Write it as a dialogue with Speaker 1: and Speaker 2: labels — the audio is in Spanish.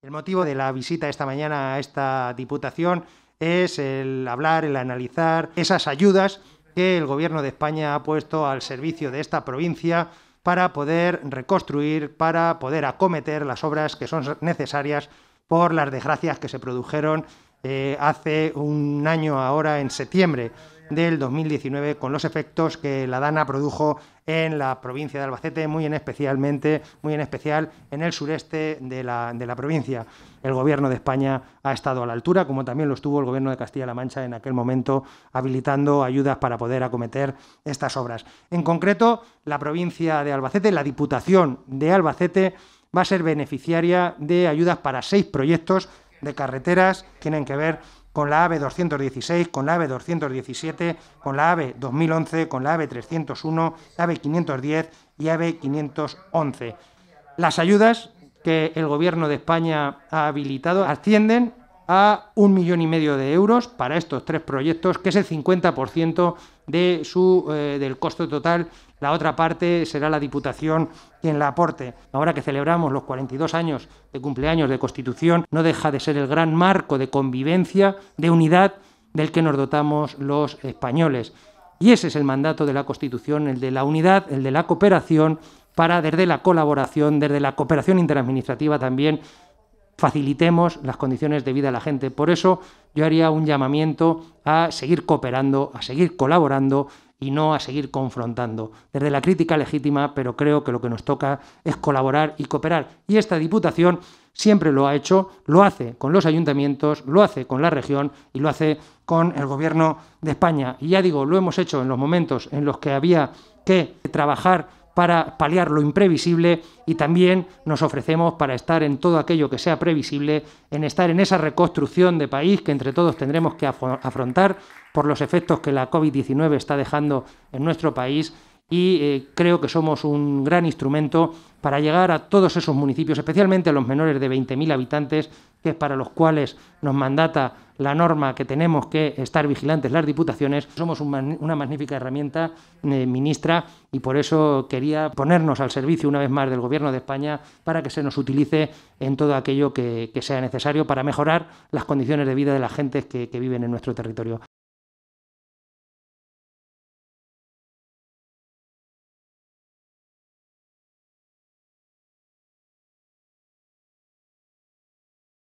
Speaker 1: El motivo de la visita esta mañana a esta Diputación es el hablar, el analizar esas ayudas que el Gobierno de España ha puesto al servicio de esta provincia para poder reconstruir, para poder acometer las obras que son necesarias por las desgracias que se produjeron eh, hace un año ahora en septiembre del 2019 con los efectos que la dana produjo en la provincia de Albacete, muy en especialmente, muy en especial en el sureste de la, provincia. El gobierno de España ha estado a la altura, como también lo estuvo el gobierno de Castilla-La Mancha en aquel momento, habilitando ayudas para poder acometer estas obras. En concreto, la provincia de Albacete, la Diputación de Albacete, va a ser beneficiaria de ayudas para seis proyectos de carreteras, que tienen que ver con la AVE 216, con la AVE 217, con la AVE 2011, con la AVE 301, AVE 510 y AVE 511. Las ayudas que el Gobierno de España ha habilitado ascienden a un millón y medio de euros para estos tres proyectos, que es el 50% de su, eh, del costo total la otra parte será la Diputación quien la aporte. Ahora que celebramos los 42 años de cumpleaños de Constitución, no deja de ser el gran marco de convivencia, de unidad, del que nos dotamos los españoles. Y ese es el mandato de la Constitución, el de la unidad, el de la cooperación, para desde la colaboración, desde la cooperación interadministrativa también facilitemos las condiciones de vida a la gente. Por eso yo haría un llamamiento a seguir cooperando, a seguir colaborando y no a seguir confrontando. Desde la crítica legítima, pero creo que lo que nos toca es colaborar y cooperar. Y esta Diputación siempre lo ha hecho, lo hace con los ayuntamientos, lo hace con la región y lo hace con el Gobierno de España. Y ya digo, lo hemos hecho en los momentos en los que había que trabajar para paliar lo imprevisible y también nos ofrecemos para estar en todo aquello que sea previsible, en estar en esa reconstrucción de país que entre todos tendremos que afrontar por los efectos que la COVID-19 está dejando en nuestro país y eh, creo que somos un gran instrumento para llegar a todos esos municipios, especialmente a los menores de 20.000 habitantes, que es para los cuales nos mandata la norma que tenemos que estar vigilantes las diputaciones. Somos una magnífica herramienta, eh, ministra, y por eso quería ponernos al servicio una vez más del Gobierno de España para que se nos utilice en todo aquello que, sea necesario para mejorar las condiciones de vida de las gentes que viven en nuestro territorio.